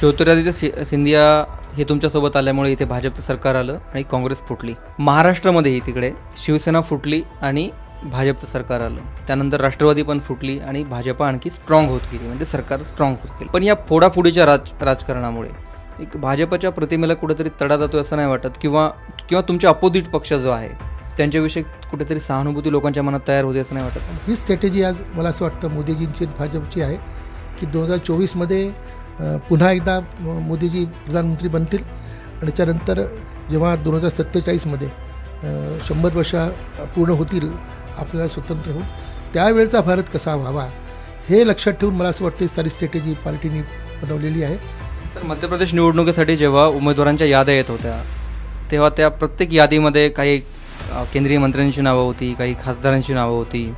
ज्योतिरादित्य सिंधिया हे तुमच्यासोबत आल्यामुळे इथे भाजपचं सरकार आलं आणि काँग्रेस फुटली महाराष्ट्रामध्येही तिकडे शिवसेना फुटली आणि भाजपचं सरकार आलं त्यानंतर राष्ट्रवादी पण फुटली आणि भाजपा आणखी स्ट्रॉंग होत गेली म्हणजे सरकार स्ट्रॉंग होत गेली पण या फोडाफोडीच्या राज राजकारणामुळे एक भाजपच्या प्रतिमेला कुठेतरी तडा जातोय असं नाही वाटत किंवा किंवा तुमच्या अपोजिट पक्ष जो आहे त्यांच्याविषयी कुठेतरी सहानुभूती लोकांच्या मनात तयार होते असं नाही वाटत ही स्ट्रॅटेजी आज मला असं वाटतं मोदीजींची भाजपची आहे की दोन हजार चोवीसमध्ये पुन्हा एकदा मोदीजी प्रधानमंत्री बनतील आणि त्यानंतर जेव्हा दोन हजार सत्तेचाळीसमध्ये शंभर वर्ष पूर्ण होतील आपल्याला स्वतंत्र होऊन त्यावेळेचा भारत कसा व्हावा हे लक्षात ठेवून मला असं वाटतं सारी स्ट्रॅटेजी पार्टीने बनवलेली आहे तर मध्य प्रदेश निवडणुकीसाठी जेव्हा उमेदवारांच्या याद्या येत होत्या तेव्हा त्या प्रत्येक यादीमध्ये काही केंद्रीय मंत्र्यांची नावं होती काही खासदारांची नावं होती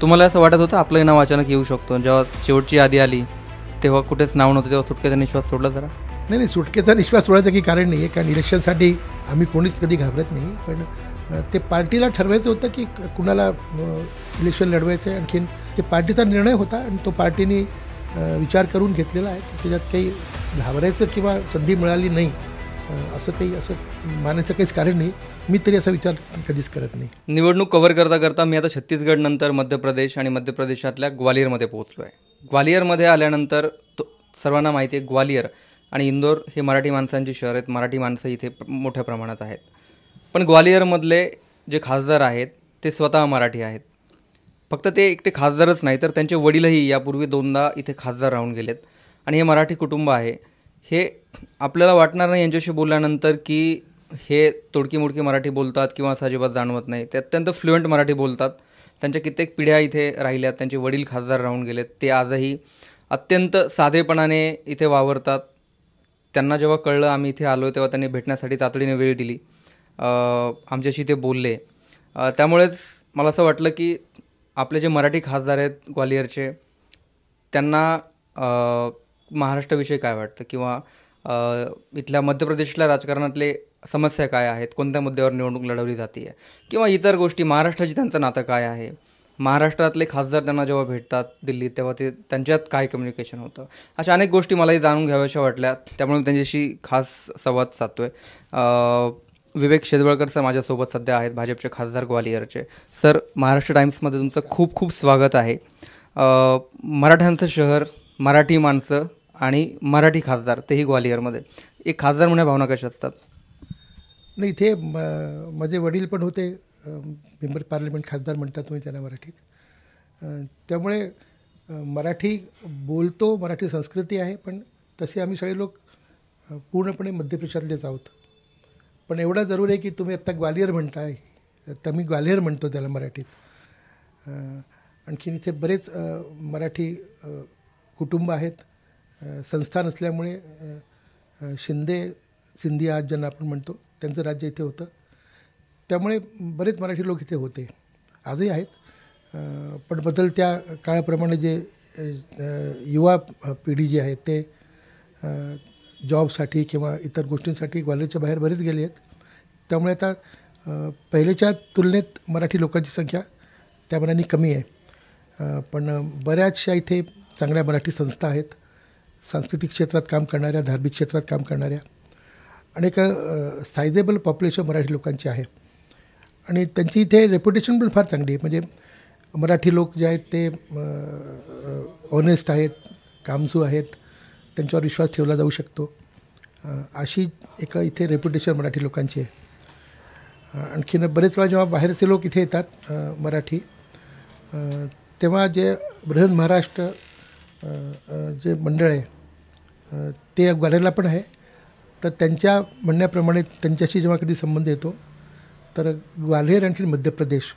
तुम्हाला असं वाटत होतं आपलंही नाव अचानक येऊ शकतो जेव्हा शेवटची यादी आली तेव्हा कुठेच नाव नव्हतं तेव्हा सुटकेचा निश्वास सोडला जरा नाही नाही सुटकेचा निश्वास सोडायचं काही कारण नाही आहे कारण इलेक्शनसाठी आम्ही कोणीच कधी घाबरत नाही पण ते पार्टीला ठरवायचं होतं की कुणाला इलेक्शन लढवायचं आहे आणखीन ते पार्टीचा निर्णय होता आणि तो पार्टीने विचार करून घेतलेला आहे त्याच्यात काही घाबरायचं किंवा संधी मिळाली नाही असं काही असं मानायचं काहीच कारण नाही मी तरी असा विचार कधीच करत नाही निवडणूक कव्हर करता करता मी आता नंतर मध्य प्रदेश आणि मध्य प्रदेशातल्या ग्वालियरमध्ये पोहोचलो आहे ग्वालियरमध्ये आल्यानंतर तो सर्वांना माहिती आहे ग्वालियर आणि इंदोर हे मराठी माणसांचे शहर आहेत मराठी माणसं इथे मोठ्या प्रमाणात आहेत पण ग्वालियरमधले जे खासदार आहेत ते स्वतः मराठी आहेत फक्त ते एकटे खासदारच नाही तर त्यांचे वडीलही यापूर्वी दोनदा इथे खासदार राहून गेलेत आणि हे मराठी कुटुंब आहे हे आपल्याला वाटणार नाही यांच्याशी बोलल्यानंतर की हे तोडकी मोडकी मराठी बोलतात किंवा असं अजिबात जाणवत नाही ते अत्यंत फ्लुएंट मराठी बोलतात त्यांच्या कित्येक पिढ्या इथे राहिल्यात त्यांचे वडील खासदार राहून गेलेत ते आजही अत्यंत साधेपणाने इथे वावरतात त्यांना जेव्हा कळलं आम्ही इथे आलो तेव्हा त्यांनी भेटण्यासाठी तातडीने वेळ दिली आमच्याशी ते बोलले त्यामुळेच मला असं वाटलं की आपले जे मराठी खासदार आहेत ग्वालियरचे त्यांना महाराष्ट्राविषयी काय वाटतं किंवा इथल्या मध्य प्रदेशला राजकारणातले समस्या काय आहेत कोणत्या मुद्द्यावर निवडणूक लढवली जाते आहे किंवा इतर गोष्टी महाराष्ट्राची त्यांचं नातं काय आहे महाराष्ट्रातले खासदार त्यांना जेव्हा भेटतात दिल्लीत तेव्हा ते त्यांच्यात काय कम्युनिकेशन होतं अशा अनेक गोष्टी मलाही जाणून घ्याव्याशा वाटल्या त्यामुळे मी त्यांच्याशी खास संवाद साधतो आहे विवेक शेदवळकर सर माझ्यासोबत सध्या आहेत भाजपचे खासदार ग्वालियरचे सर महाराष्ट्र टाईम्समध्ये तुमचं खूप खूप स्वागत आहे मराठ्यांचं शहर मराठी माणसं आणि मराठी खासदार तेही ग्वालियरमध्ये एक खासदार म्हणून भावना कशा असतात नाही इथे म माझे वडील पण होते मेंबर पार्लमेंट खासदार म्हणतात तुम्ही त्यांना मराठीत त्यामुळे मराठी बोलतो मराठी संस्कृती आहे पण तसे आम्ही सगळे लोक पूर्णपणे मध्य प्रदेशातलेच आहोत पण एवढा जरूर आहे की तुम्ही आत्ता ग्वालियर म्हणताय तर मी ग्वालियर म्हणतो त्याला मराठीत आणखीन इथे बरेच मराठी कुटुंब आहेत संस्थान असल्यामुळे शिंदे सिंधी आज ज्यांना आपण म्हणतो त्यांचं राज्य इथे होतं त्यामुळे बरेच मराठी लोक इथे होते आजही आहेत पण बदलत्या काळाप्रमाणे जे युवा पिढी जी आहे ते जॉबसाठी किंवा इतर गोष्टींसाठी ग्वाल्हेरच्या बाहेर बरेच गेले आहेत त्यामुळे आता पहिलेच्या तुलनेत मराठी लोकांची संख्या त्या मनाने कमी आहे पण बऱ्याचशा इथे चांगल्या मराठी संस्था आहेत सांस्कृतिक क्षेत्रात काम करणाऱ्या धार्मिक क्षेत्रात काम करणाऱ्या आणि एक सायझेबल पॉप्युलेशन मराठी लोकांची आहे आणि त्यांची इथे रेप्युटेशन पण फार चांगली आहे म्हणजे मराठी लोक जे आहेत ते ऑनेस्ट आहेत कामसू आहेत त्यांच्यावर विश्वास ठेवला जाऊ शकतो अशी एक इथे रेप्युटेशन मराठी लोकांची आहे आणखीन बरेच वेळा जेव्हा बाहेरचे लोक इथे येतात मराठी तेव्हा जे बृहन महाराष्ट्र जे मंडळ आहे ते ग्वालेला पण आहे तर त्यांच्या म्हणण्याप्रमाणे त्यांच्याशी जेव्हा कधी संबंध येतो तर ग्वाल्हेर आणखी मध्य प्रदेश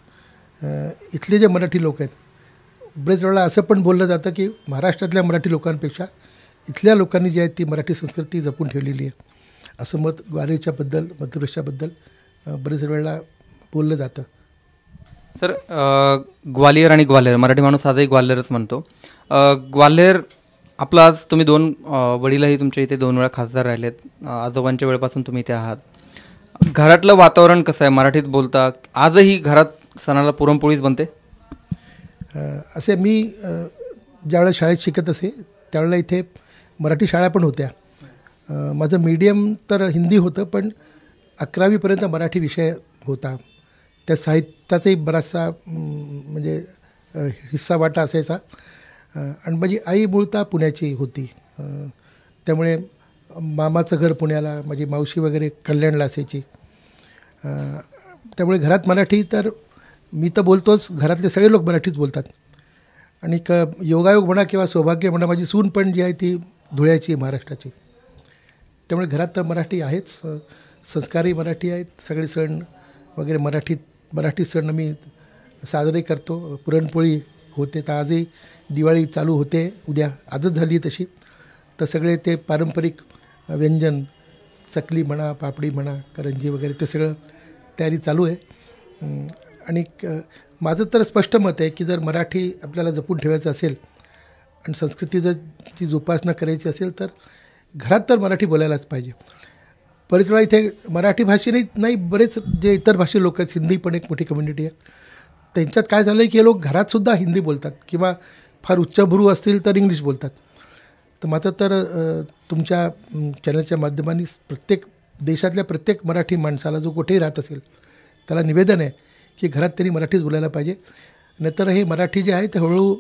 इथले जे मराठी लोक आहेत बरेच वेळा असं पण बोललं जातं की महाराष्ट्रातल्या मराठी लोकांपेक्षा इथल्या लोकांनी जी आहे ती मराठी संस्कृती जपून ठेवलेली आहे असं मत ग्वाल्हेरच्याबद्दल मध्यप्रदेशाबद्दल बरेच वेळेला बोललं जातं सर ग्वालियर आणि ग्वाल्हेर मराठी माणूस आजही ग्वाल्हेरच म्हणतो ग्वाल्हेर आपलं आज तुम्ही दोन वडीलही तुमच्या इथे दोन वेळा खासदार राहिलेत आजोबांच्या वेळपासून तुम्ही इथे आहात घरातलं वातावरण कसं आहे मराठीत बोलता आजही घरात सणाला पुरणपोळीच बनते असे मी ज्यावेळेस शाळेत शिकत असे त्यावेळेला इथे मराठी शाळा पण होत्या माझं मीडियम तर हिंदी होतं पण अकरावीपर्यंत मराठी विषय होता त्या साहित्याचाही बराचसा म्हणजे हिस्सा वाटा असायचा आणि माझी आई मूळता पुण्याची होती त्यामुळे मामाचं घर पुण्याला माझी मावशी वगैरे कल्याणला असायची त्यामुळे घरात मराठी तर मी तर बोलतोच घरातले सगळे लोक मराठीच बोलतात आणि क योगायोग म्हणा किंवा सौभाग्य म्हणा माझी सून पण जी आहे ती धुळ्याची महाराष्ट्राची त्यामुळे घरात तर मराठी आहेच संस्कारही मराठी आहेत सगळे सण वगैरे मराठीत मराठी सण मी साजरे करतो पुरणपोळी होते तर आजही दिवाळी चालू होते उद्या आजच झाली तशी तर सगळे ते पारंपरिक व्यंजन चकली म्हणा पापडी म्हणा करंजी वगैरे ते सगळं तयारी चालू आहे आणि माझं तर स्पष्ट मत आहे की जर मराठी आपल्याला जपून ठेवायचं असेल आणि संस्कृती जर ती जोपासना करायची असेल तर घरात तर मराठी बोलायलाच पाहिजे बरेच वेळा इथे मराठी भाषेने नाही बरेच जे इतर भाषे लोक आहेत हिंदी पण एक मोठी कम्युनिटी आहे त्यांच्यात काय झालं आहे की लोक घरातसुद्धा हिंदी बोलतात किंवा फार उच्चभ्रू असतील तर इंग्लिश बोलतात तर मात्र तर तुमच्या चॅनलच्या माध्यमाने प्रत्येक देशातल्या प्रत्येक मराठी माणसाला जो कुठेही राहत असेल त्याला निवेदन आहे की घरात त्यांनी मराठीच बोलायला पाहिजे नाहीतर हे मराठी जे आहे ते हळूहळू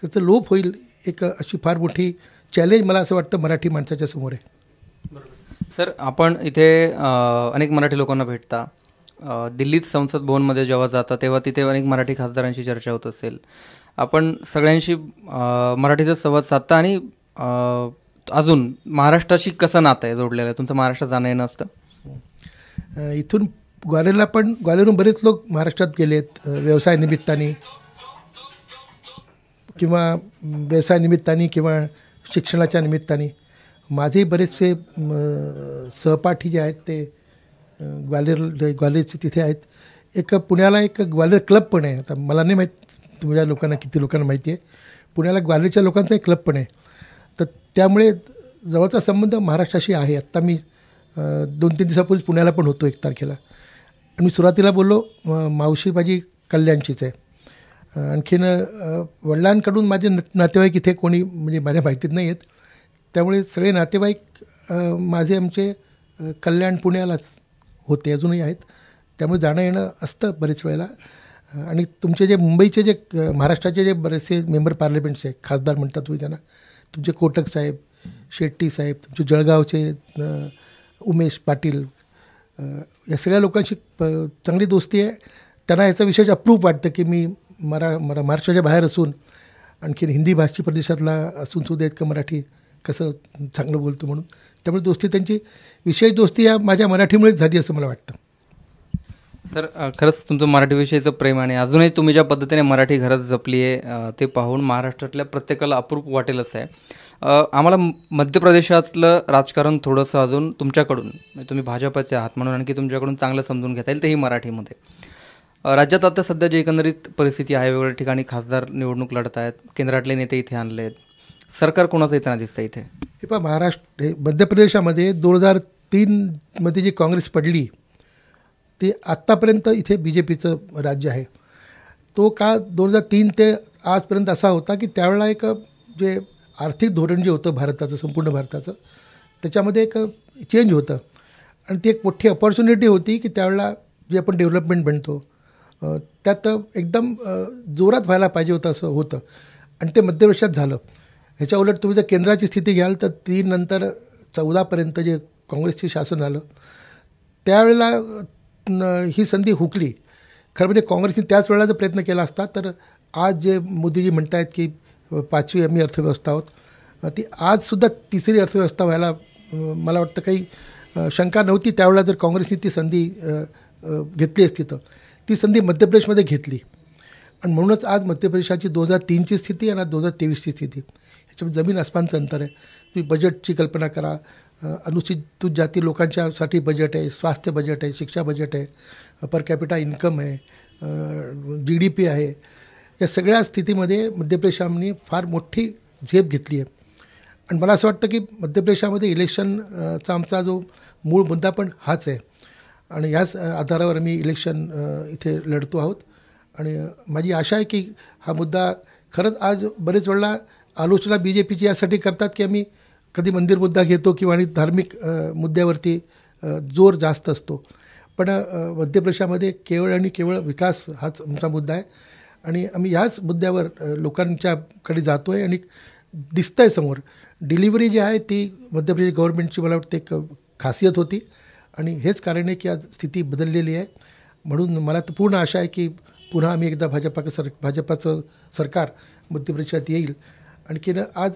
त्याचं लोप होईल एक अशी फार मोठी चॅलेंज मला असं वाटतं मराठी माणसाच्या समोर आहे सर आपण इथे अनेक मराठी लोकांना भेटता दिल्लीत संसद भवनमध्ये जेव्हा जाता तेव्हा तिथे अनेक मराठी खासदारांशी चर्चा होत असेल आपण सगळ्यांशी मराठीचा संवाद साधता आणि अजून महाराष्ट्राशी कसं नातं आहे जोडलेलं आहे तुमचं महाराष्ट्रात जाणं येणं असतं इथून ग्वालेरला पण ग्वालेरून बरेच लोक महाराष्ट्रात गेलेत व्यवसाय निमित्ताने किंवा व्यवसाय निमित्ताने किंवा शिक्षणाच्या निमित्ताने माझे बरेचसे सहपाठी जे आहेत ते ग्वालेर ग्वालेरचे तिथे आहेत एक पुण्याला एक ग्वालेर क्लब पण आहे आता मला नाही माहीत तुमच्या लोकांना किती लोकांना माहिती आहे पुण्याला ग्वाल्हेरच्या लोकांचा एक क्लब पण आहे तर त्यामुळे जवळचा संबंध महाराष्ट्राशी आहे आत्ता मी दोन तीन दिवसापूर्वीच पुण्याला पण होतो एक तारखेला मी सुरुवातीला बोललो मावशी माझी कल्याणचीच आहे आणखीन वडिलांकडून माझे न नातेवाईक इथे कोणी म्हणजे माझ्या माहितीत नाही आहेत त्यामुळे सगळे नातेवाईक माझे आमचे कल्याण पुण्यालाच होते अजूनही आहेत त्यामुळे जाणं येणं असतं बरेच वेळेला आणि तुमचे जे मुंबईचे जे महाराष्ट्राचे जे बरेचसे मेंबर आहेत खासदार म्हणतात तुम्ही त्यांना तुमचे कोटक साहेब शेट्टी साहेब तुमचे जळगावचे उमेश पाटील या सगळ्या लोकांशी चांगली दोस्ती आहे त्यांना याचा विशेष अप्रूव्ह वाटतं की मी मरा मरा महाराष्ट्राच्या बाहेर असून आणखीन हिंदी भाषी प्रदेशातला असून सुद्धा इतकं मराठी कसं चांगलं बोलतो म्हणून त्यामुळे दोस्ती त्यांची विशेष दोस्ती या माझ्या मराठीमुळेच झाली असं मला वाटतं सर खरंच तुमचं मराठी विषयीचं प्रेम आणि अजूनही तुम्ही ज्या पद्धतीने मराठी घरात जपली आहे ते पाहून महाराष्ट्रातल्या प्रत्येकाला अप्रूप वाटेलच आहे आम्हाला मध्य प्रदेशातलं राजकारण थोडंसं अजून तुमच्याकडून म्हणजे तुम्ही भाजपचे आहात म्हणून आणखी तुमच्याकडून चांगलं समजून घेता येईल तेही मराठीमध्ये राज्यात आता सध्या जी एकंदरीत परिस्थिती आहे वेगवेगळ्या ठिकाणी खासदार निवडणूक लढत आहेत केंद्रातले नेते इथे आणले आहेत सरकार कोणाचं येताना दिसतं इथे हे पहा महाराष्ट्र मध्य प्रदेशामध्ये दोन हजार तीनमध्ये जी काँग्रेस पडली ते आत्तापर्यंत इथे बी जे पीचं राज्य आहे तो काळ दोन हजार तीन ते आजपर्यंत असा होता की त्यावेळेला एक जे आर्थिक धोरण जे होतं भारताचं संपूर्ण भारताचं त्याच्यामध्ये एक चेंज होतं आणि ती एक मोठी अपॉर्च्युनिटी होती की त्यावेळेला जे आपण डेव्हलपमेंट म्हणतो त्यात एकदम जोरात व्हायला पाहिजे होतं असं होतं आणि ते मध्यवर्षात झालं ह्याच्या उलट तुम्ही जर केंद्राची स्थिती घ्याल तर तीन नंतर चौदापर्यंत जे काँग्रेसचे शासन आलं त्यावेळेला ही संधी हुकली खरं म्हणजे काँग्रेसने त्याच वेळेला जर प्रयत्न केला असता तर आज जे मोदीजी म्हणत आहेत की पाचवी आम्ही अर्थव्यवस्था आहोत ती आजसुद्धा तिसरी अर्थव्यवस्था व्हायला मला वाटतं काही शंका नव्हती त्यावेळेला जर काँग्रेसने ती संधी घेतली असती तर ती संधी मध्य प्रदेशमध्ये घेतली आणि म्हणूनच आज मध्य प्रदेशाची दोन हजार तीनची स्थिती आणि दोन हजार तेवीसची स्थिती ह्याच्यामध्ये जमीन आसमानचं अंतर आहे तुम्ही बजेटची कल्पना करा अनुसूचित जाती लोकांच्यासाठी बजेट आहे स्वास्थ्य बजेट आहे शिक्षा बजेट आहे पर कॅपिटा इन्कम आहे जी डी पी आहे या सगळ्या स्थितीमध्ये मध्य प्रदेशांनी फार मोठी झेप घेतली आहे आणि मला असं वाटतं की मध्य प्रदेशामध्ये इलेक्शनचा आमचा जो मूळ मुद्दा पण हाच आहे आणि ह्याच आधारावर आम्ही इलेक्शन इथे लढतो आहोत आणि माझी आशा आहे की हा मुद्दा खरंच आज बरेच वेळेला आलोचना बी जे पीची यासाठी करतात की आम्ही कधी मंदिर मुद्दा घेतो किंवा आणि धार्मिक मुद्द्यावरती जोर जास्त असतो पण मध्य प्रदेशामध्ये केवळ आणि केवळ विकास हाच आमचा मुद्दा आहे आणि आम्ही ह्याच मुद्द्यावर लोकांच्याकडे जातो आहे आणि दिसतं आहे समोर डिलिव्हरी जी आहे ती मध्य प्रदेश गव्हर्नमेंटची मला वाटते एक खासियत होती आणि हेच कारण आहे की आज स्थिती बदललेली आहे म्हणून मला तर पूर्ण आशा आहे की पुन्हा आम्ही एकदा भाजपाचं सर भाजपाचं सरकार प्रदेशात येईल आणखीन आज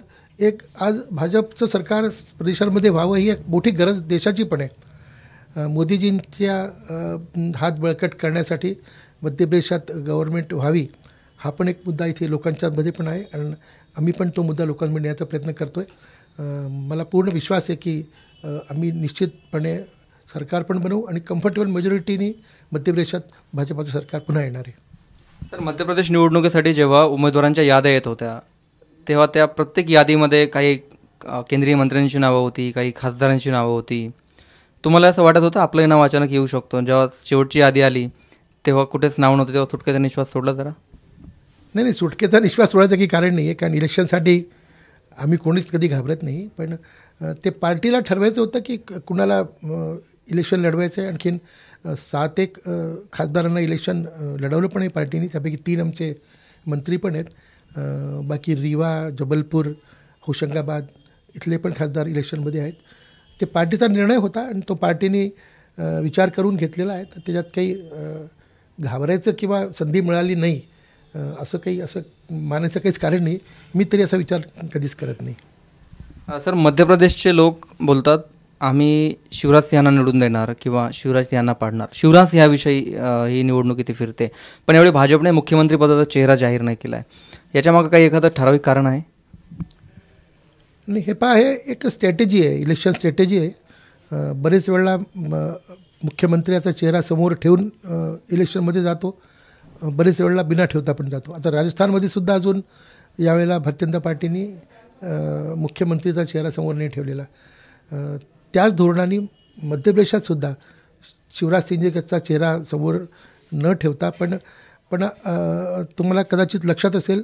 एक आज भाजपचं सरकार प्रदेशामध्ये व्हावं ही एक मोठी गरज देशाची पण आहे मोदीजींच्या हात बळकट करण्यासाठी मध्य प्रदेशात गव्हर्मेंट व्हावी हा पण एक मुद्दा इथे लोकांच्यामध्ये पण आहे आणि आम्ही पण तो मुद्दा लोकांमध्ये नेण्याचा प्रयत्न करतो आहे मला पूर्ण विश्वास आहे की आम्ही निश्चितपणे सरकार पण बनवू आणि कम्फर्टेबल मेजॉरिटीने मध्य प्रदेशात भाजपाचं सरकार पुन्हा येणार आहे सर मध्य प्रदेश निवडणुकीसाठी जेव्हा उमेदवारांच्या याद्या येत होत्या तेव्हा त्या प्रत्येक यादीमध्ये काही केंद्रीय मंत्र्यांची नावं होती काही खासदारांची नावं होती तुम्हाला असं वाटत होतं आपलंही नाव अचानक येऊ शकतो जेव्हा शेवटची यादी आली तेव्हा कुठेच नाव नव्हतं तेव्हा सुटकेचा निश्वास सोडला जरा नाही नाही सुटकेचा निश्वास सोडायचं काही कारण नाही आहे कारण इलेक्शनसाठी आम्ही कोणीच कधी घाबरत नाही पण ते पार्टीला ठरवायचं होतं की कुणाला इलेक्शन लढवायचं आहे आणखीन सात एक खासदारांना इलेक्शन लढवलं पण आहे पार्टीने त्यापैकी तीन आमचे मंत्री पण आहेत बाकी रिवा जबलपूर होशंगाबाद इथले पण खासदार इलेक्शनमध्ये आहेत ते पार्टीचा निर्णय होता आणि तो पार्टीने विचार करून घेतलेला आहे तर त्याच्यात काही घाबरायचं किंवा संधी मिळाली नाही असं काही असं मानायचं काहीच कारण नाही मी तरी असा विचार कधीच करत नाही सर मध्य प्रदेशचे लोक बोलतात आम्ही शिवराज यांना निवडून देणार किंवा शिवराज यांना पाडणार शिवराज ह्याविषयी ही निवडणूक इथे फिरते पण यावेळी भाजपने मुख्यमंत्रीपदाचा चेहरा जाहीर नाही केला आहे याच्यामागं काही एखादं ठराविक कारण आहे नाही हे पहा हे एक स्ट्रॅटेजी आहे इलेक्शन स्ट्रॅटेजी आहे बरेच वेळेला मुख्यमंत्र्याचा चेहरा समोर ठेवून इलेक्शनमध्ये जातो बरेच वेळेला बिना ठेवता पण जातो आता राजस्थानमध्ये सुद्धा अजून यावेळेला भारतीय जनता पार्टीने मुख्यमंत्रीचा चेहरा समोर नाही ठेवलेला त्याच धोरणाने मध्य प्रदेशातसुद्धा शिवराज सिंगचा चेहरा समोर न ठेवता पण पण तुम्हाला कदाचित लक्षात असेल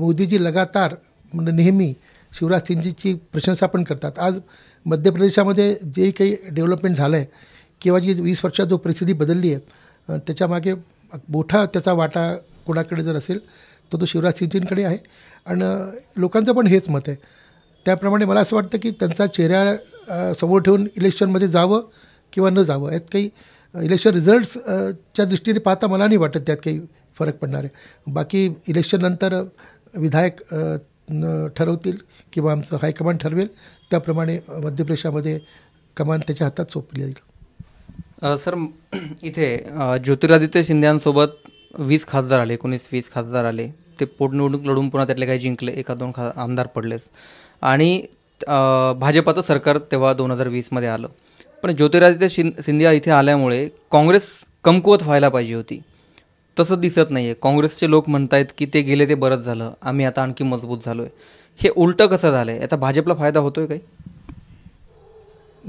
मोदीजी लगातार म्हणजे नेहमी शिवराज सिंगजीची प्रशंसा पण करतात आज मध्य प्रदेशामध्ये जे काही डेव्हलपमेंट झालं आहे किंवा जी वीस वर्षात जो परिस्थिती बदलली आहे त्याच्यामागे मोठा त्याचा वाटा कोणाकडे जर असेल तर तो, तो शिवराज सिंगजींकडे आहे आणि लोकांचं पण हेच मत आहे त्याप्रमाणे मला असं वाटतं की त्यांचा चेहरा समोर ठेवून इलेक्शनमध्ये जावं किंवा न जावं यात काही इलेक्शन रिझल्ट्सच्या दृष्टीने पाहता मला नाही वाटत त्यात काही फरक पडणार आहे बाकी इलेक्शननंतर विधायक ठरवतील किंवा आमचं हायकमांड ठरवेल त्याप्रमाणे मध्य प्रदेशामध्ये कमान त्याच्या हातात सोपली जाईल सर इथे ज्योतिरादित्य शिंद्यांसोबत वीस खासदार आले एकोणीस वीस खासदार आले ते पोटनिवडणूक लढून पुन्हा त्यातले काही जिंकले एका दोन खा आमदार पडलेच आणि भाजपाचं सरकार तेव्हा दोन हजार वीसमध्ये आलं पण ज्योतिरादित्य शिं सिंधिया इथे आल्यामुळे काँग्रेस कमकुवत व्हायला पाहिजे होती तसं दिसत नाही आहे काँग्रेसचे लोक म्हणत आहेत की ते गेले ते बरंच झालं आम्ही आता आणखी मजबूत झालो आहे हे उलटं कसं झालं आहे याचा भाजपला फायदा होतो आहे काही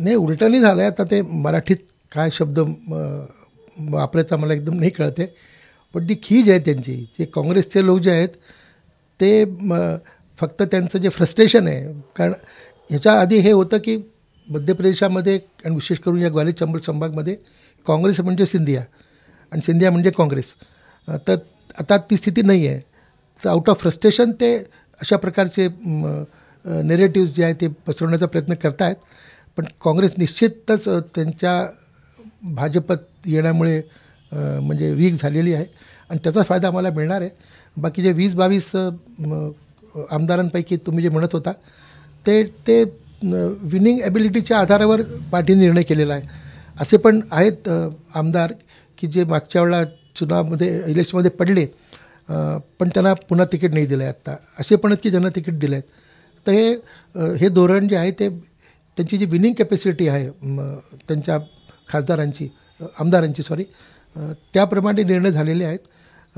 नाही उलटं नाही झालं आहे आता ते मराठीत काय शब्द वापरायचा मला एकदम नाही कळते पण ती खीज आहे त्यांची जे काँग्रेसचे लोक जे आहेत ते फक्त त्यांचं जे फ्रस्ट्रेशन आहे कारण ह्याच्या आधी हे होतं की मध्य प्रदेशामध्ये आणि विशेष करून या ग्वाली चंबळ संभागमध्ये काँग्रेस म्हणजे सिंधिया आणि सिंधिया म्हणजे काँग्रेस तर आता ती स्थिती नाही आहे तर आउट ऑफ फ्रस्ट्रेशन ते अशा प्रकारचे नेरेटिव्ज जे आहे ते पसरवण्याचा प्रयत्न आहेत पण काँग्रेस निश्चितच त्यांच्या भाजपत येण्यामुळे म्हणजे वीक झालेली आहे आणि त्याचा फायदा आम्हाला मिळणार आहे बाकी जे वीस बावीस आमदारांपैकी तुम्ही जे म्हणत होता ते ते विनिंग ॲबिलिटीच्या आधारावर पार्टीने निर्णय केलेला आहे असे पण आहेत आमदार की जे मागच्या वेळा चुनावमध्ये इलेक्शनमध्ये पडले पण त्यांना पुन्हा तिकीट नाही दिलं आहे आत्ता असे पण आहेत की ज्यांना तिकीट दिलं आहेत तर हे हे धोरण जे आहे ते त्यांची जी विनिंग कॅपॅसिटी आहे त्यांच्या खासदारांची आमदारांची सॉरी त्याप्रमाणे निर्णय झालेले आहेत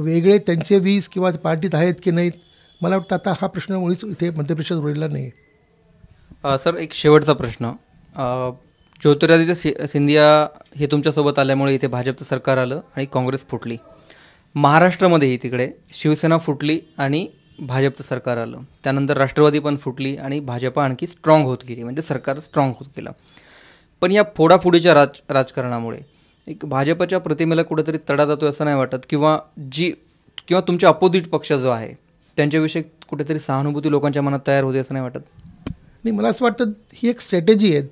वेगळे त्यांचे वीज किंवा पार्टीत आहेत की नाहीत मला वाटतं आता हा प्रश्न मुळीच इथे मध्यप्रदेशात उरलेला नाही सर एक शेवटचा प्रश्न ज्योतिरादित्य सिंधिया हे तुमच्यासोबत आल्यामुळे इथे भाजपचं सरकार आलं आणि काँग्रेस फुटली महाराष्ट्रामध्येही तिकडे शिवसेना फुटली आणि भाजपचं सरकार आलं त्यानंतर राष्ट्रवादी पण फुटली आणि भाजपा आणखी स्ट्रॉंग होत गेली म्हणजे सरकार स्ट्रॉंग होत गेलं पण या फोडाफोडीच्या राज राजकारणामुळे एक भाजपच्या प्रतिमेला कुठेतरी तडा जातोय असं नाही वाटत किंवा जी किंवा तुमच्या अपोजिट पक्ष जो आहे त्यांच्याविषयी कुठेतरी सहानुभूती लोकांच्या मनात तयार होते असं नाही वाटत नाही मला असं वाटतं ही एक स्ट्रॅटेजी आहे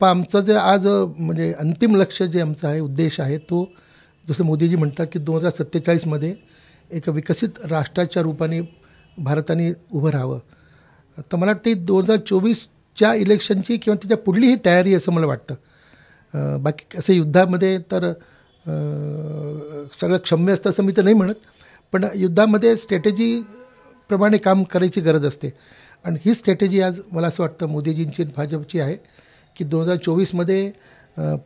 पण आमचं जे आज म्हणजे अंतिम लक्ष जे आमचं आहे उद्देश आहे तो जसं मोदीजी म्हणतात की दोन हजार सत्तेचाळीसमध्ये एक विकसित राष्ट्राच्या रूपाने भारताने उभं राहावं तर मला वाटतं दोन हजार चोवीसच्या इलेक्शनची किंवा त्याच्या पुढली ही तयारी असं मला वाटतं बाकी असं युद्धामध्ये तर सगळं क्षम्य असतं असं मी तर नाही म्हणत पण युद्धामध्ये स्ट्रॅटेजी प्रमाणे काम करायची गरज असते आणि ही स्ट्रॅटेजी आज मला असं वाटतं मोदीजींची भाजपची आहे की दोन हजार चोवीसमध्ये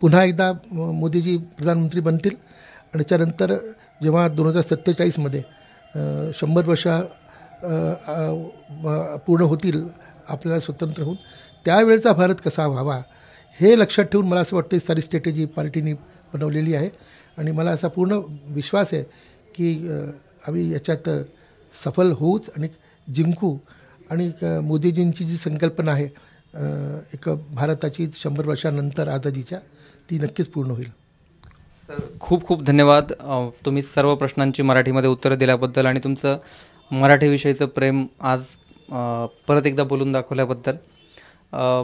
पुन्हा एकदा मोदीजी प्रधानमंत्री बनतील आणि त्याच्यानंतर जेव्हा दोन हजार सत्तेचाळीसमध्ये शंभर वर्ष पूर्ण होतील आपल्याला स्वतंत्र होऊन त्यावेळेचा भारत कसा व्हावा हे लक्षात ठेवून मला असं वाटतं ही सारी स्ट्रॅटेजी पार्टीने बनवलेली आहे आणि मला असा पूर्ण विश्वास आहे की आम्ही याच्यात सफल होऊच आणि जिंकू आणि मोदीजींची जी संकल्पना आहे एक भारताची शंभर वर्षानंतर आझादीच्या ती नक्कीच पूर्ण होईल सर खूप खूप धन्यवाद तुम्ही सर्व प्रश्नांची मराठीमध्ये उत्तरं दिल्याबद्दल आणि तुमचं मराठीविषयीचं प्रेम आज परत एकदा बोलून दाखवल्याबद्दल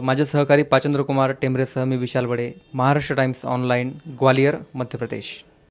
माझे सहकारी पाचेंद्र कुमार टेंबरेसह मी विशाल वडे महाराष्ट्र टाइम्स ऑनलाईन ग्वालियर मध्य प्रदेश